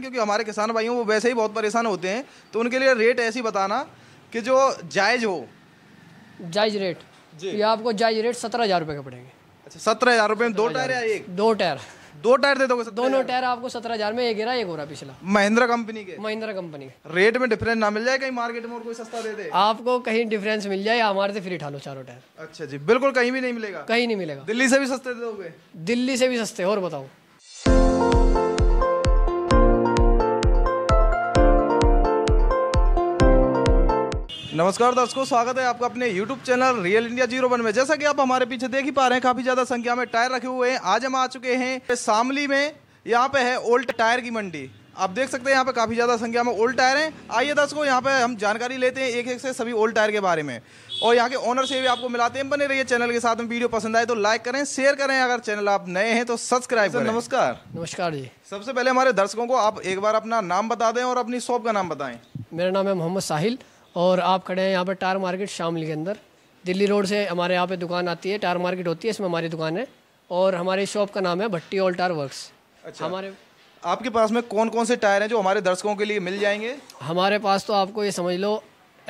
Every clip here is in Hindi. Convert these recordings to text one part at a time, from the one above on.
क्योंकि हमारे किसान भाइयों वो वैसे ही बहुत परेशान होते हैं तो उनके लिए रेट ऐसी बताना कि जो जायज़ हो जायज रेट ये आपको जायज रेट सत्रह हज़ार रुपए का पड़ेंगे अच्छा सत्रह हज़ार रुपए में दो टायर या एक दो टायर दो टायर दे दोगे दोनों टायर आपको सत्रह हज़ार में एक गिरा एक हो रहा पिछला महिंद्रा कंपनी के महिंद्रा कंपनी के रेट में डिफरेंस ना मिल जाए कहीं मार्केट में और कोई सस्ता दे दे आपको कहीं डिफरेंस मिल जाए हमारे से फ्री उठा लो चारों टायर अच्छा जी बिल्कुल कहीं भी नहीं मिलेगा कहीं नहीं मिलेगा दिल्ली से भी सस्ते दे दोगे दिल्ली से भी सस्ते और बताओ नमस्कार दर्शकों स्वागत है आपका अपने YouTube channel real India zero one में जैसा कि आप हमारे पीछे देख ही पा रहे हैं काफी ज्यादा संख्या में टायर रखे हुए हैं आज हम आ चुके हैं शामली में यहाँ पे है ओल्ड टायर की मंडी आप देख सकते हैं यहाँ पे काफी ज्यादा संख्या में ओल्ड टायर हैं आइए दर्शकों यहाँ पे हम जानकारी लेते हैं एक एक से सभी ओल्ड टायर के बारे में और यहाँ के ओनर से भी आपको मिलाते हैं बने रहिए चैनल के साथ में वीडियो पसंद आए तो लाइक करें शेयर करें अगर चैनल आप नए हैं तो सब्सक्राइब करें नमस्कार नमस्कार जी सबसे पहले हमारे दर्शकों को आप एक बार अपना नाम बता दें और अपनी शॉप का नाम बताएं मेरा नाम है मोहम्मद साहिल और आप खड़े हैं यहाँ पर टार मार्केट शामली के अंदर दिल्ली रोड से हमारे यहाँ पे दुकान आती है टार मार्केट होती है इसमें हमारी दुकान है और हमारी शॉप का नाम है भट्टी ऑल टार वर्क्स अच्छा हमारे आपके पास में कौन कौन से टायर हैं जो हमारे दर्शकों के लिए मिल जाएंगे हमारे पास तो आपको ये समझ लो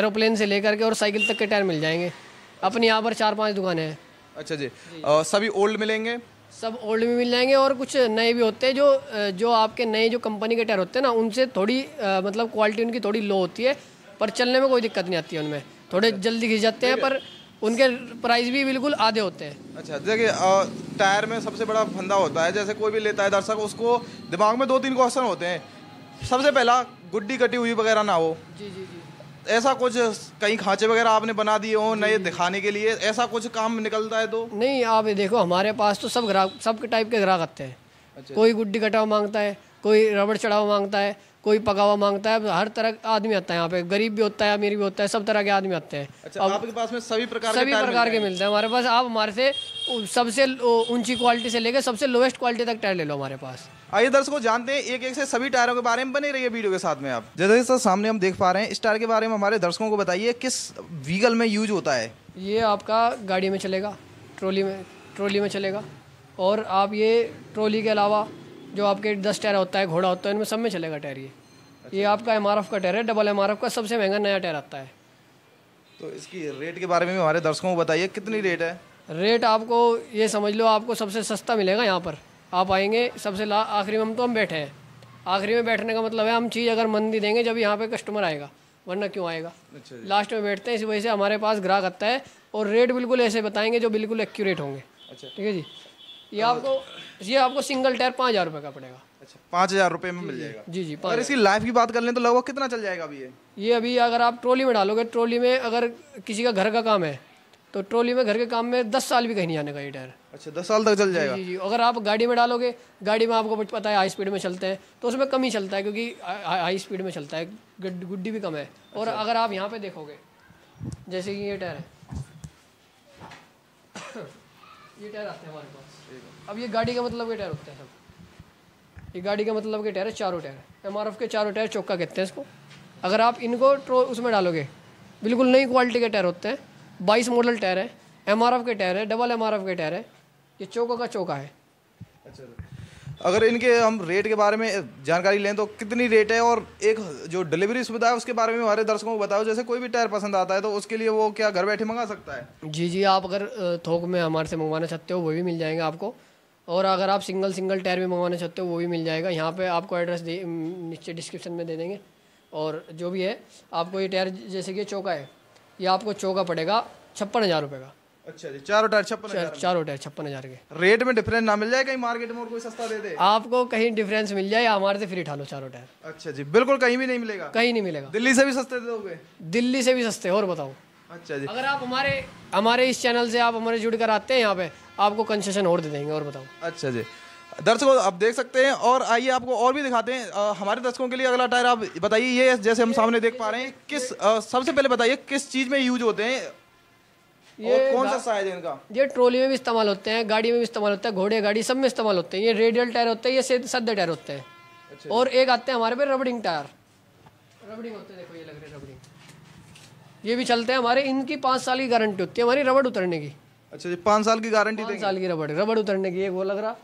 एरोप्लेन से लेकर के और साइकिल तक के टायर मिल जाएंगे अपने यहाँ पर चार पाँच दुकान हैं अच्छा जी, सभी ओल्ड मिलेंगे सब ओल्ड भी मिल जाएंगे और कुछ नए भी होते हैं जो जो आपके नए जो कंपनी के टायर होते हैं ना उनसे थोड़ी मतलब क्वालिटी उनकी थोड़ी लो होती है पर चलने में कोई दिक्कत नहीं आती है उनमें थोड़े अच्छा। जल्दी घिस जाते हैं पर उनके प्राइस भी बिल्कुल आधे होते हैं अच्छा देखिए टायर में सबसे बड़ा फंदा होता है जैसे कोई भी लेता है दर्शक उसको दिमाग में दो तीन क्वेश्चन होते हैं सबसे पहला गुड्डी कटी हुई वगैरह ना हो जी जी जी ऐसा कुछ कहीं खांचे वगैरह आपने बना दिए हो नए दिखाने के लिए ऐसा कुछ काम निकलता है तो नहीं आप देखो हमारे पास तो सब ग्राहक सब टाइप के ग्राहक आते हैं अच्छा। कोई गुड्डी कटाव मांगता है कोई रबड़ चढ़ाव मांगता है कोई पगावा मांगता है हर तरह का आदमी आता है यहाँ पे गरीब भी होता है अमीर भी होता है सब तरह के आदमी आते हैं अच्छा, अब आपके पास में सभी प्रकार सभी प्रकार के मिलते हैं हमारे पास आप हमारे से सबसे ऊंची क्वालिटी से लेकर सबसे लोएस्ट क्वालिटी तक टायर ले लो हमारे पास आइए दर्शकों जानते हैं एक एक से सभी टायरों के बारे में बने रहिए वीडियो के साथ में आप जैसे सर सामने हम देख पा रहे हैं इस टायर के बारे में हमारे दर्शकों को बताइए किस व्हीकल में यूज होता है ये आपका गाड़ी में चलेगा ट्रॉली में ट्रॉली में चलेगा और आप ये ट्रॉली के अलावा जो आपके दस टायर होता है घोड़ा होता है इनमें सब में चलेगा टायर ये अच्छा। ये आपका एम का टायर है डबल एम का सबसे महंगा नया टायर आता है तो इसकी रेट के बारे में हमारे दर्शकों को बताइए कितनी रेट है रेट आपको ये समझ लो आपको सबसे सस्ता मिलेगा यहाँ पर आप आएंगे सबसे ला आखिरी में हम तो हम बैठे हैं आखिरी में बैठने का मतलब है हम चीज़ अगर मंदी देंगे जब यहाँ पे कस्टमर आएगा वरना क्यों आएगा अच्छा लास्ट में बैठते हैं इस वजह से हमारे पास ग्राहक आता है और रेट बिल्कुल ऐसे बताएंगे जो बिल्कुल एक्यूरेट होंगे अच्छा ठीक है जी ये आपको ये आपको सिंगल टायर पाँच हज़ार रुपये का पड़ेगा अच्छा पाँच हज़ार रुपये में मिल जाएगा जी जी अगर इसकी लाइफ की बात कर लें तो लगभग कितना चल जाएगा अभी ये ये अभी अगर आप ट्रॉली में डालोगे ट्रॉली में अगर किसी का घर का काम है तो ट्रॉली में घर के काम में दस साल भी कहीं नहीं आने का ये टायर अच्छा दस साल तक चल जाएगा जी जी अगर आप गाड़ी में डालोगे गाड़ी में आपको पता है हाई स्पीड में चलते हैं तो उसमें कम ही चलता है क्योंकि हाई स्पीड में चलता है गुड्डी भी कम है और अच्छा। अगर आप यहाँ पे देखोगे जैसे कि ये टायर है ये टायर आते हैं हमारे पास अब ये गाड़ी का मतलब के टायर होता है सब ये गाड़ी का मतलब के टायर है चारों टायर एम आर एफ के चारों टायर चौका कहते हैं इसको अगर आप इनको ट्रो उसमें डालोगे बिल्कुल नई क्वालिटी के टायर होते हैं बाईस मॉडल टायर है एम आर एफ के टायर है डबल एम आर एफ के टायर है ये चौका का चौका है अच्छा अगर इनके हम रेट के बारे में जानकारी लें तो कितनी रेट है और एक जो डिलीवरी सुविधा है उसके बारे में हमारे दर्शकों को बताओ जैसे कोई भी टायर पसंद आता है तो उसके लिए वो क्या घर बैठे मंगा सकता है जी जी आप अगर थोक में हमारे से मंगवाना चाहते हो वो भी मिल जाएंगे आपको और अगर आप सिंगल सिंगल टायर भी मंगवाना चाहते हो वो भी मिल जाएगा यहाँ पर आपको एड्रेस नीचे डिस्क्रिप्शन में दे देंगे और जो भी है आपको ये टायर जैसे कि चौका है ये आपको चौका पड़ेगा छप्पन हज़ार रुपये का अच्छा छप्पन छप्पन हज़ार के रेट में मार्केट में आपको कहीं डिफरेंस मिल जाए हमारे से फ्री उठा लो चारों टायर अच्छा जी बिल्कुल कहीं भी नहीं मिलेगा कहीं नहीं मिलेगा दिल्ली से भी सस्ते दिल्ली से भी सस्ते और बताओ अच्छा जी अगर आप हमारे हमारे इस चैनल से आप हमारे जुड़ कर आते हैं यहाँ पे आपको कंसेशन और दे देंगे और बताओ अच्छा जी दर्शकों आप देख सकते हैं और आइए आपको और भी दिखाते हैं आ, हमारे दर्शकों के लिए अगला टायर आप बताइए ये जैसे हम सामने देख पा रहे हैं किस आ, सबसे पहले बताइए किस चीज़ में यूज होते हैं ये और कौन सा शायद इनका ये ट्रोली में भी इस्तेमाल होते हैं गाड़ी में भी इस्तेमाल होता है घोड़े गाड़ी सब में इस्तेमाल होते हैं ये रेडियल टायर होते हैं ये सद्दे टायर होते हैं अच्छा। और एक आते हैं हमारे पे रबड़िंग टायर रबड़िंग होते हैं देखो ये लग रहे रबड़िंग ये भी चलते हैं हमारे इनकी पाँच साल की गारंटी होती है हमारी रबड़ उतरने की अच्छा जी पाँच साल की गारंटी पाँच साल की रबड़ रबड़ उतरने की एक वो लग रहा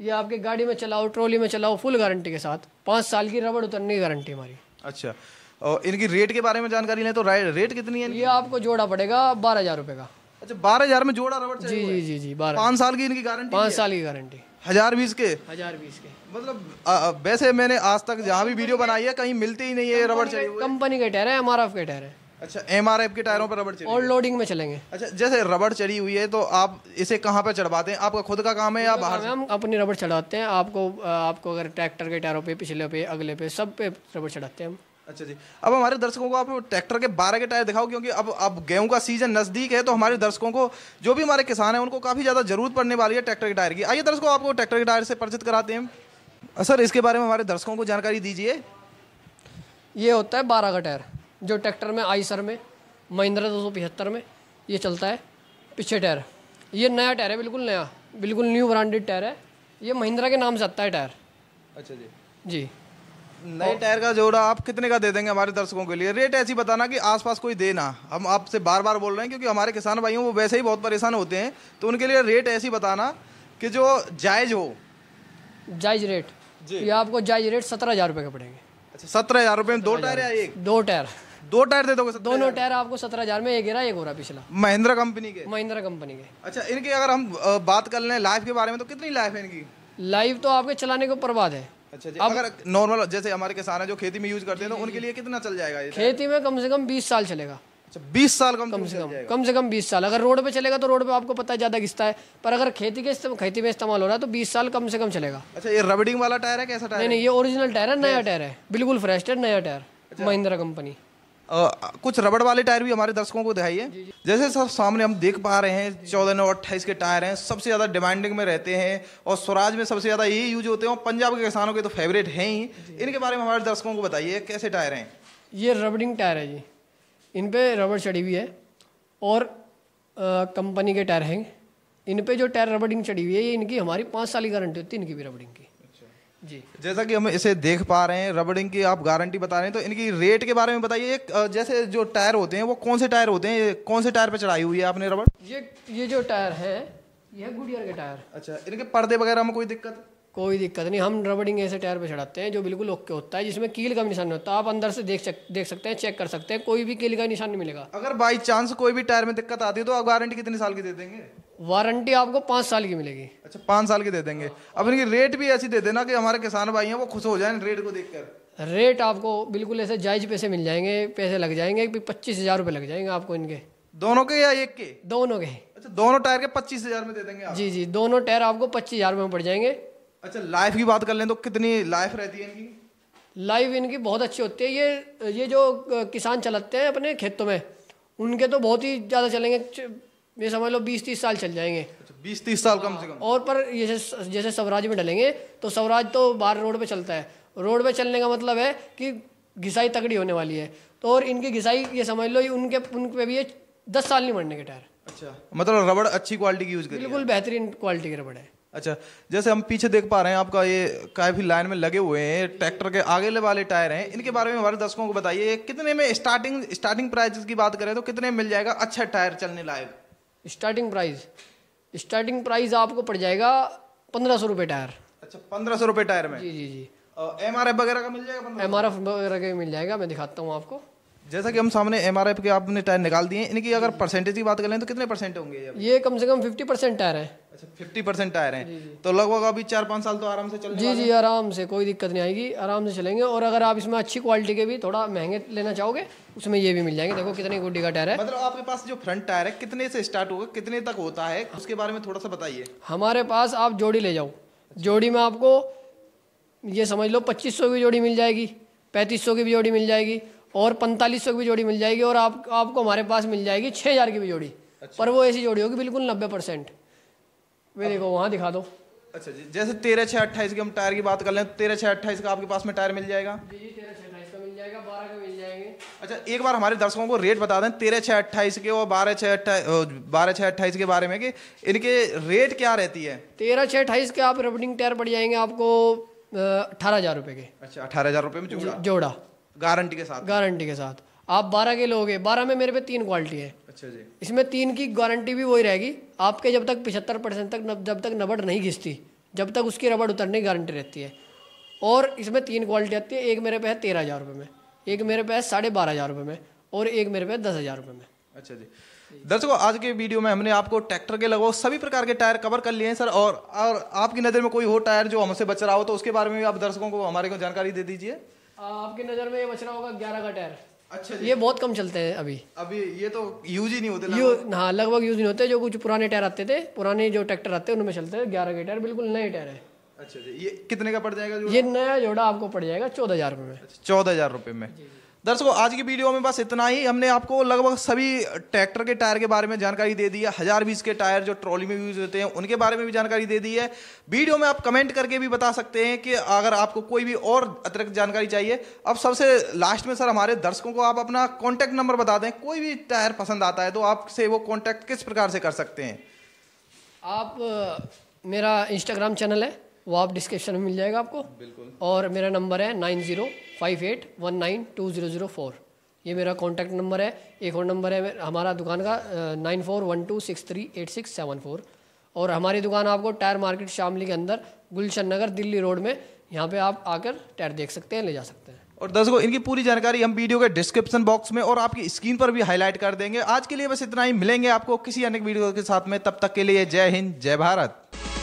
ये आपके गाड़ी में चलाओ ट्रॉली में चलाओ फुल गारंटी के साथ पाँच साल की रबड़ उतरने की गारंटी हमारी अच्छा और इनकी रेट के बारे में जानकारी लें तो रेट कितनी है ये आपको जोड़ा पड़ेगा बारह हज़ार रुपये का अच्छा बारह हज़ार में जोड़ा रबर जी जी जी जी बारह पाँच साल की इनकी गारंटी पाँच साल की गारंटी हजार बीस के हजार बीस के मतलब वैसे मैंने आज तक जहाँ भी वीडियो बनाई है कहीं मिलते ही नहीं है अच्छा, रबड़ चाहिए कंपनी के टायर है एम आर एफ के टायर है अच्छा एम आर एफ के टायरों पर रबड़ और लोडिंग में चलेंगे अच्छा जैसे रबड़ चढ़ी हुई है तो आप इसे कहाँ पर चढ़वाते हैं आपका खुद का काम है या बाहर हम अपनी रबड़ चढ़ाते हैं आपको आपको अगर ट्रैक्टर के टायरों पे पिछले पे अगले पे सब पे रबड़ चढ़ाते हैं हम अच्छा जी अब हमारे दर्शकों को आप ट्रैक्टर के बारह के टायर दिखाओ क्योंकि अब अब गेहूं का सीजन नज़दीक है तो हमारे दर्शकों को जो भी हमारे किसान हैं उनको काफ़ी ज़्यादा जरूरत पड़ने वाली है ट्रैक्टर के टायर की आइए दर्शकों आपको ट्रैक्टर के टायर से परिचित कराते हैं सर इसके बारे में हमारे दर्शकों को जानकारी दीजिए ये होता है बारह का टायर जो ट्रैक्टर में आईसर में महिंद्रा दो सौ में ये चलता है पीछे टायर ये नया टायर है बिल्कुल नया बिल्कुल न्यू ब्रांडेड टायर है ये महिंद्रा के नाम से आता है टायर अच्छा जी जी नए टायर का जोड़ा आप कितने का दे देंगे हमारे दर्शकों के लिए रेट ऐसी बताना कि आसपास कोई देना हम आपसे बार बार बोल रहे हैं क्योंकि हमारे किसान भाइयों वो वैसे ही बहुत परेशान होते हैं तो उनके लिए रेट ऐसी बताना कि जो जायज़ हो जायज रेट ये आपको जायज रेट सत्रह हज़ार रुपये का पड़ेंगे अच्छा सत्रह हज़ार रुपये में दो टायर या एक दो टायर दो टायर दे दोगे दोनों टायर आपको सत्रह हजार में एक गिरा एक हो रहा पिछला महिंद्रा कंपनी के महिंद्रा कंपनी के अच्छा इनकी अगर हम बात कर लें लाइफ के बारे में तो कितनी लाइफ है इनकी लाइफ तो आपके चलाने के बर्बाद है अच्छा अगर नॉर्मल जैसे हमारे किसान है जो खेती में यूज करते हैं तो उनके लिए कितना चल जाएगा ये खेती में कम से कम बीस साल चलेगा अच्छा बीस साल कम, कम से कम कम से कम बीस साल अगर रोड पे चलेगा तो रोड पे आपको पता है ज़्यादा घिसता है पर अगर खेती के खेती में इस्तेमाल हो रहा है तो बीस साल कम से कम चलेगा अच्छा ये रबड़िंग वाला टायर है कैसा टायर नहीं नहीं ये ओरिजिनल टायर है नया टायर है बिल्कुल फ्रेश टायर नया टायर अच्छा। महिंद्रा कंपनी कुछ रबड़ वाले टायर भी हमारे दर्शकों को दिखाइए जैसे सर सामने हम देख पा रहे हैं चौदह नौ अट्ठाईस के टायर हैं सबसे ज़्यादा डिमांडिंग में रहते हैं और स्वराज में सबसे ज़्यादा यही यूज होते हैं और पंजाब के किसानों के तो फेवरेट हैं ही इनके बारे में हमारे दर्शकों को बताइए कैसे टायर हैं ये रबड़िंग टायर है जी इन पर रबड़ चढ़ी हुई है और कंपनी के टायर हैं इन पर जो टायर रबड़िंग चढ़ी हुई है ये इनकी हमारी पाँच साल की गारंटी होती है इनकी भी रबड़िंग की जी जैसा कि हम इसे देख पा रहे हैं रबड़िंग की आप गारंटी बता रहे हैं तो इनकी रेट के बारे में बताइए एक जैसे जो टायर होते हैं वो कौन से टायर होते हैं कौन से टायर पर चढ़ाई हुई है आपने रबड़ ये ये जो टायर है यह गुडियर के टायर अच्छा इनके पर्दे वगैरह में कोई दिक्कत कोई दिक्कत नहीं हम रबड़िंग ऐसे टायर पे चढ़ाते हैं जो बिल्कुल ओके होता है जिसमें कील का भी निशान नहीं होता आप अंदर से देख देख सकते हैं चेक कर सकते हैं कोई भी कील का निशान नहीं मिलेगा अगर बाई चांस कोई भी टायर में दिक्कत आती है तो आप गारंटी कितने साल की दे देंगे वारंटी आपको पांच साल की मिलेगी अच्छा पांच साल की दे देंगे अब इनकी रेट भी ऐसी दे देना कि हमारे किसान भाई हैं वो खुश हो जाएं रेट को देखकर रेट आपको बिल्कुल ऐसे जायज पैसे मिल जाएंगे पैसे लग जाएंगे पच्चीस हजार रूपए लग जाएंगे आपको इनके दोनों के या एक के दोनों के अच्छा दोनों टायर के पच्चीस हजार में दे देंगे आप। जी जी दोनों टायर आपको पच्चीस हजार में पड़ जाएंगे अच्छा लाइफ की बात कर लें तो कितनी लाइफ रहती है इनकी लाइफ इनकी बहुत अच्छी होती है ये ये जो किसान चलाते हैं अपने खेतों में उनके तो बहुत ही ज़्यादा चलेंगे ये समझ लो बीस तीस साल चल जाएंगे अच्छा, बीस तीस साल कम से कम और पर जैसे जैसे स्वराज में डलेंगे तो स्वराज तो बाहर रोड पे चलता है रोड पे चलने का मतलब है कि घिसाई तगड़ी होने वाली है तो और इनकी घिसाई ये समझ लो ये उनके उन पे भी ये दस साल नहीं मरने के टायर अच्छा मतलब रबड़ अच्छी क्वालिटी की यूज़ कर बिल्कुल बेहतरीन क्वालिटी की रबड़ है अच्छा जैसे हम पीछे देख पा रहे हैं आपका ये काफ़ी लाइन में लगे हुए हैं ट्रैक्टर के आगे वाले टायर हैं इनके बारे में हमारे दर्शकों को बताइए कितने में स्टार्टिंग स्टार्टिंग प्राइस की बात करें तो कितने मिल जाएगा अच्छा टायर चलने लायक स्टार्टिंग प्राइस स्टार्टिंग प्राइस आपको पड़ जाएगा पंद्रह सौ रुपये टायर अच्छा पंद्रह सौ रुपये टायर में जी जी जी एम आर एफ वगैरह का मिल जाएगा एम आर एफ वगैरह का मिल जाएगा मैं दिखाता हूँ आपको जैसा कि हम सामने एम आर एफ के आपने टायर निकाल दिए इनकी अगर परसेंटेज की बात करें तो कितने परसेंट होंगे ये, कम से कम फिफ्टी परसेंट टायर है फिफ्टी परसेंट टायर हैं अच्छा, तो लगभग अभी चार पाँच साल तो आराम से चलेंगे जी जी आराम से कोई दिक्कत नहीं आएगी आराम से चलेंगे और अगर आप इसमें अच्छी क्वालिटी के भी थोड़ा महंगे लेना चाहोगे उसमें ये भी मिल जाएंगे देखो कितने गुड्डी का टायर है मतलब आपके पास जो फ्रंट टायर है कितने से स्टार्ट होगा कितने तक होता है उसके बारे में थोड़ा सा बताइए हमारे पास आप जोड़ी ले जाओ जोड़ी में आपको ये समझ लो पच्चीस की जोड़ी मिल जाएगी पैंतीस की भी जोड़ी मिल जाएगी और पैंतालीस सौ की भी जोड़ी मिल जाएगी और आप आपको हमारे पास मिल जाएगी छः हज़ार की भी जोड़ी अच्छा। पर वो ऐसी जोड़ी होगी बिल्कुल नब्बे परसेंट मैं देखो वहाँ दिखा दो अच्छा जी जैसे तेरह छः अट्ठाईस की हम टायर की बात कर लें तेरह छः अट्ठाईस का आपके पास में टायर मिल जाएगा जी जी तेरह छः अट्ठाईस का मिल जाएगा बारह का मिल जाएंगे अच्छा एक बार हमारे दर्शकों को रेट बता दें तेरह छः अट्ठाईस के और बारह छः अट्ठाईस बारह छः अट्ठाईस के बारे में कि इनके रेट क्या रहती है तेरह छः अट्ठाईस के आप रबिंग टायर पड़ जाएंगे आपको अठारह हज़ार रुपये के अच्छा अठारह हज़ार रुपये में जोड़ा गारंटी के साथ गारंटी के साथ आप बारह के लोगे बारह में मेरे पे तीन क्वालिटी है अच्छा जी इसमें तीन की गारंटी भी वही रहेगी आपके जब तक पिछहत्तर परसेंट तक जब तक रबड़ नहीं घिसती जब तक उसकी रबड़ उतरने की गारंटी रहती है और इसमें तीन क्वालिटी आती है एक मेरे पे है तेरह हज़ार रुपये में एक मेरे पे है साढ़े बारह हज़ार रुपये में और एक मेरे पे है दस हज़ार रुपये में अच्छा जी दर्शकों आज के वीडियो में हमने आपको ट्रैक्टर के लगभग सभी प्रकार के टायर कवर कर लिए हैं सर और और आपकी नज़र में कोई हो टायर जो हमसे बच रहा हो तो उसके बारे में भी आप दर्शकों को हमारे को जानकारी दे दीजिए आपकी नज़र में ये बच रहा होगा ग्यारह का टायर अच्छा ये बहुत कम चलते हैं अभी अभी ये तो यूज ही नहीं होते यू हाँ लगभग यूज नहीं होते जो कुछ पुराने टायर आते थे पुराने जो ट्रैक्टर आते हैं उनमें चलते हैं ग्यारह के टायर बिल्कुल नए टायर है अच्छा ये कितने का पड़ जाएगा ये नया जोड़ा आपको पड़ जाएगा चौदह हजार रुपये में अच्छा, चौदह हजार रुपये में दर्शकों आज की वीडियो में बस इतना ही हमने आपको लगभग सभी ट्रैक्टर के टायर के बारे में जानकारी दे दी है हजार बीस के टायर जो ट्रॉली में यूज होते हैं उनके बारे में भी जानकारी दे दी है वीडियो में आप कमेंट करके भी बता सकते हैं कि अगर आपको कोई भी और अतिरिक्त जानकारी चाहिए अब सबसे लास्ट में सर हमारे दर्शकों को आप अपना कॉन्टैक्ट नंबर बता दें कोई भी टायर पसंद आता है तो आपसे वो कॉन्टैक्ट किस प्रकार से कर सकते हैं आप मेरा इंस्टाग्राम चैनल है वो आप डिस्क्रिप्शन में मिल जाएगा आपको बिल्कुल और मेरा नंबर है nine zero five eight one nine two zero zero four ये मेरा कॉन्टैक्ट नंबर है एक और नंबर है हमारा दुकान का nine four one two six three eight six seven four और हमारी दुकान आपको टायर मार्केट शामली के अंदर गुलशन नगर दिल्ली रोड में यहाँ पे आप आकर टायर देख सकते हैं ले जा सकते हैं और दर्शकों इनकी पूरी जानकारी हम वीडियो के डिस्क्रिप्शन बॉक्स में और आपकी स्क्रीन पर भी हाईलाइट कर देंगे आज के लिए बस इतना ही मिलेंगे आपको किसी अनेक वीडियो के साथ में तब तक के लिए जय हिंद जय भारत